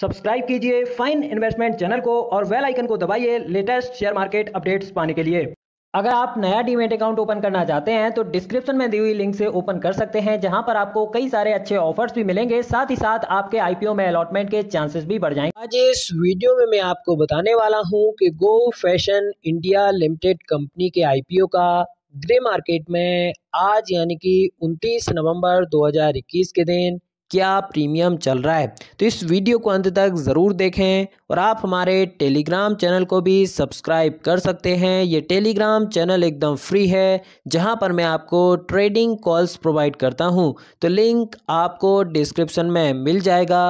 subscribe कीजिए fine investment channel को और वेल आइकन को दबाइए लेटेस्ट शेयर मार्केट अपडेट्स पाने के लिए अगर आप नया डीमेट अकाउंट ओपन करना चाहते हैं तो डिस्क्रिप्शन में दी हुई लिंक से ओपन कर सकते हैं जहां पर आपको कई सारे अच्छे ऑफर्स भी मिलेंगे साथ ही साथ आपके आईपीओ में अलॉटमेंट के चांसेस भी बढ़ जाएंगे आज इस वीडियो में मैं आपको बताने वाला हूं कि go fashion India limited company के आईपीओ का ग्रे मार्केट में आज यानी कि 29 नवम्बर दो के दिन क्या प्रीमियम चल रहा है तो इस वीडियो को अंत तक ज़रूर देखें और आप हमारे टेलीग्राम चैनल को भी सब्सक्राइब कर सकते हैं ये टेलीग्राम चैनल एकदम फ्री है जहाँ पर मैं आपको ट्रेडिंग कॉल्स प्रोवाइड करता हूँ तो लिंक आपको डिस्क्रिप्शन में मिल जाएगा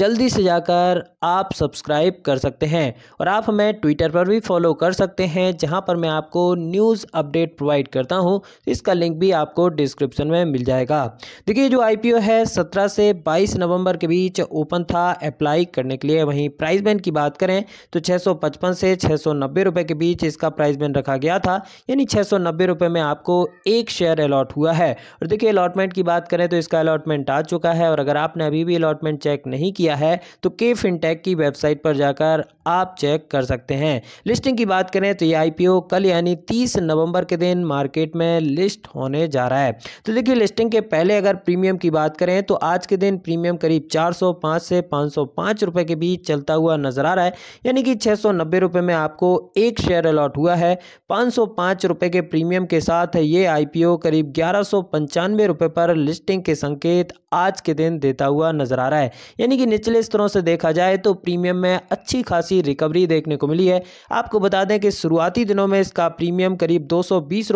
जल्दी से जाकर आप सब्सक्राइब कर सकते हैं और आप हमें ट्विटर पर भी फॉलो कर सकते हैं जहाँ पर मैं आपको न्यूज़ अपडेट प्रोवाइड करता हूँ इसका लिंक भी आपको डिस्क्रिप्शन में मिल जाएगा देखिए जो आई है सत्रह से बाईस नवम्बर के बीच ओपन था अप्लाई करने के लिए वहीं प्राइस बैंड की बात करें तो 655 से 690 रुपए के बीच इसका प्राइस बैंड रखा गया था यानी 690 रुपए में आपको एक शेयर अलॉट हुआ है और देखिए अलॉटमेंट की बात करें तो इसका अलॉटमेंट आ चुका है और अगर आपने अभी भी अलॉटमेंट चेक नहीं किया है तो के फिनटेक की वेबसाइट पर जाकर आप चेक कर सकते हैं लिस्टिंग की बात करें तो ये आई कल यानी तीस नवम्बर के दिन मार्केट में लिस्ट होने जा रहा है तो देखिए लिस्टिंग के पहले अगर प्रीमियम की बात करें तो आज के दिन प्रीमियम करीब चार से 505 रुपए के बीच चलता हुआ नजर नज़र आ रहा है यानी कि छः सौ में आपको एक शेयर अलॉट हुआ है पाँच सौ के प्रीमियम के साथ ये आई करीब ग्यारह सौ पर लिस्टिंग के संकेत आज के दिन देता हुआ नज़र आ रहा है यानी कि निचले स्तरों से देखा जाए तो प्रीमियम में अच्छी खासी रिकवरी देखने को मिली है आपको बता दें कि शुरुआती दिनों में इसका प्रीमियम करीब दो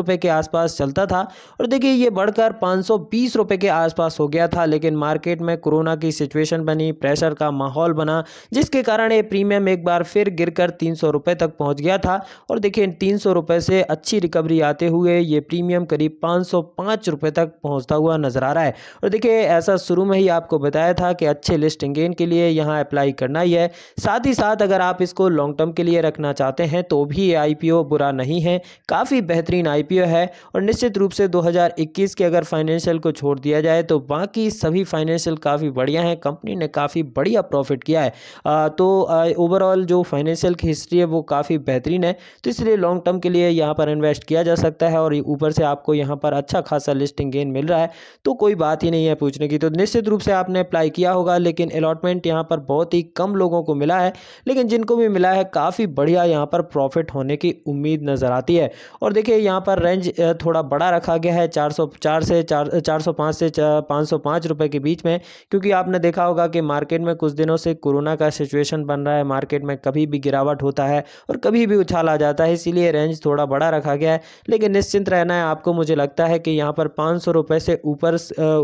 रुपए के आसपास चलता था और देखिए ये बढ़कर पाँच रुपए के आसपास हो गया था लेकिन मार्केट में कोरोना की सिचुएशन बनी प्रेशर का माहौल बना जिसके कारण ये प्रीमियम एक बार फिर गिरकर तीन सौ रुपये तक पहुंच गया था और देखिए तीन सौ रुपये से अच्छी रिकवरी आते हुए ये प्रीमियम करीब पाँच सौ पाँच रुपये तक पहुंचता हुआ नज़र आ रहा है और देखिए ऐसा शुरू में ही आपको बताया था कि अच्छे लिस्टिंग गेन के लिए यहाँ अप्लाई करना ही है साथ ही साथ अगर आप इसको लॉन्ग टर्म के लिए रखना चाहते हैं तो भी ये आई बुरा नहीं है काफ़ी बेहतरीन आई है और निश्चित रूप से दो के अगर फाइनेंशियल को छोड़ दिया जाए तो बाकी सभी फाइनेंशियल काफ़ी बढ़िया हैं कंपनी ने काफ़ी बढ़िया प्रॉफिट किया है आ, तो ओवरऑल जो फाइनेंशियल की हिस्ट्री है वो काफ़ी बेहतरीन है तो इसलिए लॉन्ग टर्म के लिए यहाँ पर इन्वेस्ट किया जा सकता है और ऊपर से आपको यहाँ पर अच्छा खासा लिस्टिंग गेन मिल रहा है तो कोई बात ही नहीं है पूछने की तो निश्चित रूप से आपने अप्लाई किया होगा लेकिन अलॉटमेंट यहाँ पर बहुत ही कम लोगों को मिला है लेकिन जिनको भी मिला है काफ़ी बढ़िया यहाँ पर प्रॉफिट होने की उम्मीद नज़र आती है और देखिए यहाँ पर रेंज थोड़ा बड़ा रखा गया है चार सौ से चार से पाँच सौ के बीच में क्योंकि आपने देखा होगा कि मार्केट में कुछ दिनों से कोरोना का सिचुएशन बन रहा है मार्केट में कभी भी गिरावट होता है और कभी भी उछाल आ जाता है इसीलिए रेंज थोड़ा बड़ा रखा गया है लेकिन निश्चिंत रहना है आपको मुझे लगता है कि यहाँ पर पाँच सौ रुपये से ऊपर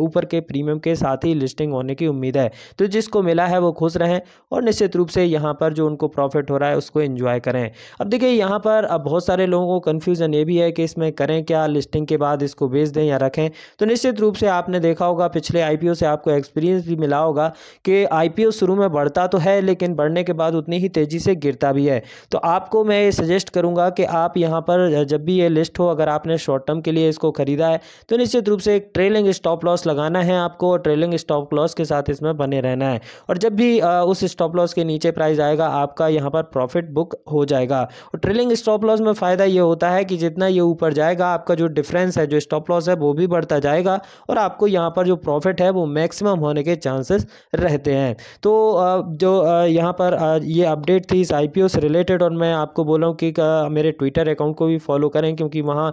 ऊपर के प्रीमियम के साथ ही लिस्टिंग होने की उम्मीद है तो जिसको मिला है वो खुश रहें और निश्चित रूप से यहाँ पर जो उनको प्रॉफिट हो रहा है उसको इन्जॉय करें अब देखिए यहाँ पर अब बहुत सारे लोगों को कन्फ्यूज़न ये भी है कि इसमें करें क्या लिस्टिंग के बाद इसको बेच दें या रखें तो निश्चित रूप से आपने देखा होगा पिछले आई से आपको एक्सपीरियंस भी मिला होगा कि आई शुरू में बढ़ता तो है लेकिन बढ़ने के बाद उतनी ही तेज़ी से गिरता भी है तो आपको मैं ये सजेस्ट करूँगा कि आप यहाँ पर जब भी ये लिस्ट हो अगर आपने शॉर्ट टर्म के लिए इसको ख़रीदा है तो निश्चित रूप से एक ट्रेलिंग स्टॉप लॉस लगाना है आपको और ट्रेलिंग स्टॉप लॉस के साथ इसमें बने रहना है और जब भी उस स्टॉप लॉस के नीचे प्राइस आएगा आपका यहाँ पर प्रॉफिट बुक हो जाएगा और ट्रेलिंग स्टॉप लॉस में फ़ायदा ये होता है कि जितना ये ऊपर जाएगा आपका जो डिफरेंस है जो स्टॉप लॉस है वो भी बढ़ता जाएगा और आपको यहाँ पर जो प्रॉफिट है वो मैक्सिमम होने के चांसेस रहते हैं तो जो यहाँ पर पर ये अपडेट थी इस आई से रिलेटेड और मैं आपको बोला हूँ कि मेरे ट्विटर अकाउंट को भी फॉलो करें क्योंकि वहाँ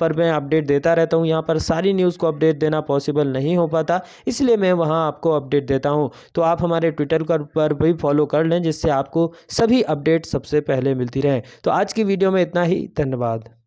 पर मैं अपडेट देता रहता हूँ यहाँ पर सारी न्यूज़ को अपडेट देना पॉसिबल नहीं हो पाता इसलिए मैं वहाँ आपको अपडेट देता हूँ तो आप हमारे ट्विटर पर भी फॉलो कर लें जिससे आपको सभी अपडेट सबसे पहले मिलती रहें तो आज की वीडियो में इतना ही धन्यवाद